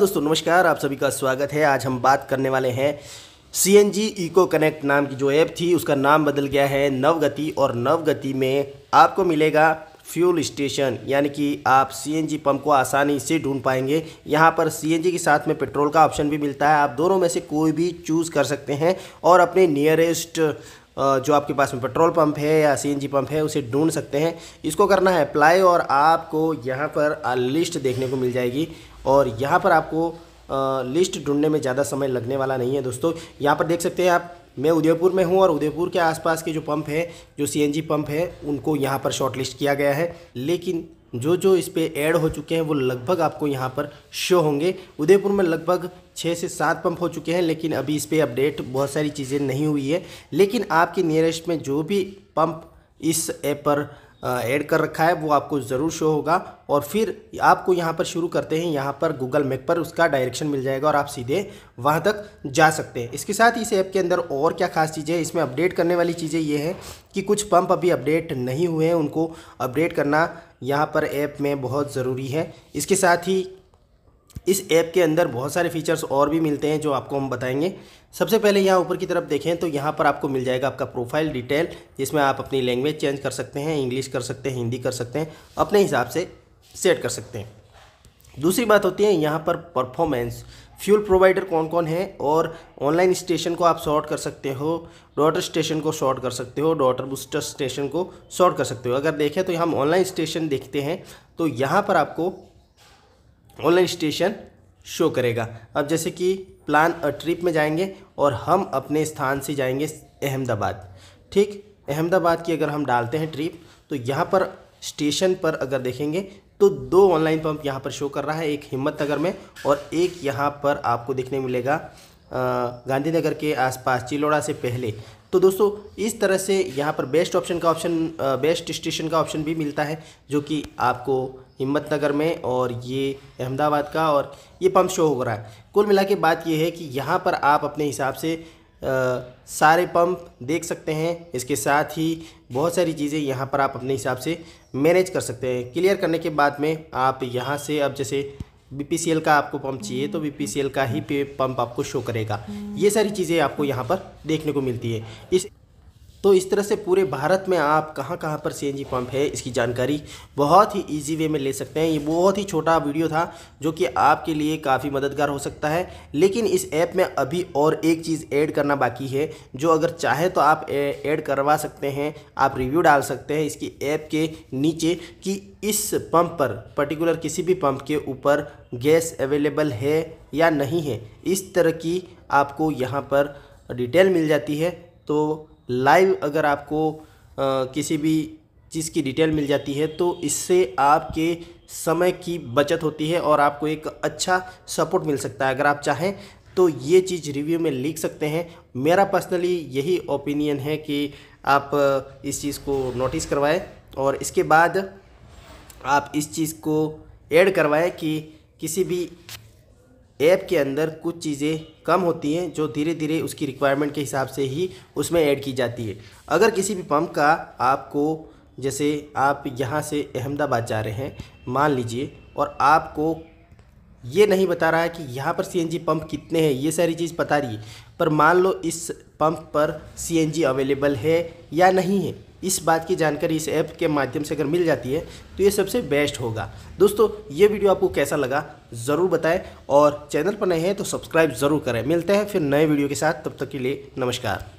दोस्तों नमस्कार आप सभी का स्वागत है आज हम बात करने वाले हैं C N G eco connect नाम की जो ऐप थी उसका नाम बदल गया है नवगति और नवगति में आपको मिलेगा फ्यूल स्टेशन यानी कि आप सी एन जी पंप को आसानी से ढूंढ पाएंगे यहाँ पर सी एन जी के साथ में पेट्रोल का ऑप्शन भी मिलता है आप दोनों में से कोई भी चूज़ कर सकते हैं और अपने नियरेस्ट जो आपके पास में पेट्रोल पंप है या सी पंप है उसे ढूंढ सकते हैं इसको करना है अप्लाई और आपको यहाँ पर लिस्ट देखने को मिल जाएगी और यहाँ पर आपको लिस्ट ढूंढने में ज़्यादा समय लगने वाला नहीं है दोस्तों यहाँ पर देख सकते हैं आप मैं उदयपुर में हूँ और उदयपुर के आसपास के जो पंप है जो सी पंप है उनको यहाँ पर शॉर्ट लिस्ट किया गया है लेकिन जो जो इस पर ऐड हो चुके हैं वो लगभग आपको यहाँ पर शो होंगे उदयपुर में लगभग छः से सात पंप हो चुके हैं लेकिन अभी इस पर अपडेट बहुत सारी चीज़ें नहीं हुई है लेकिन आपके नियरेस्ट में जो भी पंप इस ऐप पर ऐड कर रखा है वो आपको ज़रूर शो होगा और फिर आपको यहाँ पर शुरू करते हैं यहाँ पर गूगल मैप पर उसका डायरेक्शन मिल जाएगा और आप सीधे वहाँ तक जा सकते हैं इसके साथ इस ऐप के अंदर और क्या खास चीज़ें इसमें अपडेट करने वाली चीज़ें ये हैं कि कुछ पंप अभी अपडेट नहीं हुए हैं उनको अपडेट करना यहाँ पर ऐप में बहुत ज़रूरी है इसके साथ ही इस ऐप के अंदर बहुत सारे फीचर्स और भी मिलते हैं जो आपको हम बताएंगे सबसे पहले यहाँ ऊपर की तरफ देखें तो यहाँ पर आपको मिल जाएगा आपका प्रोफाइल डिटेल जिसमें आप अपनी लैंग्वेज चेंज कर सकते हैं इंग्लिश कर सकते हैं हिंदी कर सकते हैं अपने हिसाब से सेट कर सकते हैं दूसरी बात होती है यहाँ पर परफॉर्मेंस फ्यूल प्रोवाइडर कौन कौन है और ऑनलाइन स्टेशन को आप शॉर्ट कर सकते हो डॉटर स्टेशन को शॉर्ट कर सकते हो डॉटर बूस्टर स्टेशन को शॉर्ट कर सकते हो अगर देखें तो हम ऑनलाइन स्टेशन देखते हैं तो यहाँ पर आपको ऑनलाइन स्टेशन शो करेगा अब जैसे कि प्लान अ ट्रिप में जाएंगे और हम अपने स्थान से जाएंगे अहमदाबाद ठीक अहमदाबाद की अगर हम डालते हैं ट्रिप तो यहाँ पर स्टेशन पर अगर देखेंगे तो दो ऑनलाइन पंप यहाँ पर शो कर रहा है एक हिम्मत नगर में और एक यहाँ पर आपको देखने मिलेगा गांधीनगर के आसपास चिलोड़ा से पहले तो दोस्तों इस तरह से यहाँ पर बेस्ट ऑप्शन का ऑप्शन बेस्ट स्टेशन का ऑप्शन भी मिलता है जो कि आपको हिम्मत नगर में और ये अहमदाबाद का और ये पम्प शो हो रहा है कुल मिला के बात ये है कि यहाँ पर आप अपने हिसाब से आ, सारे पंप देख सकते हैं इसके साथ ही बहुत सारी चीज़ें यहाँ पर आप अपने हिसाब से मैनेज कर सकते हैं क्लियर करने के बाद में आप यहाँ से अब जैसे बीपीसीएल का आपको पंप चाहिए तो बीपीसीएल का ही पंप आपको शो करेगा ये सारी चीज़ें आपको यहाँ पर देखने को मिलती है इस तो इस तरह से पूरे भारत में आप कहाँ कहाँ पर सीएनजी पंप है इसकी जानकारी बहुत ही ईजी वे में ले सकते हैं ये बहुत ही छोटा वीडियो था जो कि आपके लिए काफ़ी मददगार हो सकता है लेकिन इस ऐप में अभी और एक चीज़ ऐड करना बाकी है जो अगर चाहे तो आप ऐड करवा सकते हैं आप रिव्यू डाल सकते हैं इसकी ऐप के नीचे कि इस पंप पर पर्टिकुलर किसी भी पंप के ऊपर गैस अवेलेबल है या नहीं है इस तरह की आपको यहाँ पर डिटेल मिल जाती है तो लाइव अगर आपको आ, किसी भी चीज़ की डिटेल मिल जाती है तो इससे आपके समय की बचत होती है और आपको एक अच्छा सपोर्ट मिल सकता है अगर आप चाहें तो ये चीज़ रिव्यू में लिख सकते हैं मेरा पर्सनली यही ओपिनियन है कि आप इस चीज़ को नोटिस करवाएं और इसके बाद आप इस चीज़ को ऐड करवाएं कि किसी भी ऐप के अंदर कुछ चीज़ें कम होती हैं जो धीरे धीरे उसकी रिक्वायरमेंट के हिसाब से ही उसमें ऐड की जाती है अगर किसी भी पंप का आपको जैसे आप यहाँ से अहमदाबाद जा रहे हैं मान लीजिए और आपको ये नहीं बता रहा है कि यहाँ पर सीएनजी पंप कितने हैं ये सारी चीज़ बता रही है पर मान लो इस पंप पर सीएनजी अवेलेबल है या नहीं है इस बात की जानकारी इस ऐप के माध्यम से अगर मिल जाती है तो ये सबसे बेस्ट होगा दोस्तों ये वीडियो आपको कैसा लगा ज़रूर बताएं और चैनल पर नए हैं तो सब्सक्राइब ज़रूर करें मिलते हैं फिर नए वीडियो के साथ तब तक के लिए नमस्कार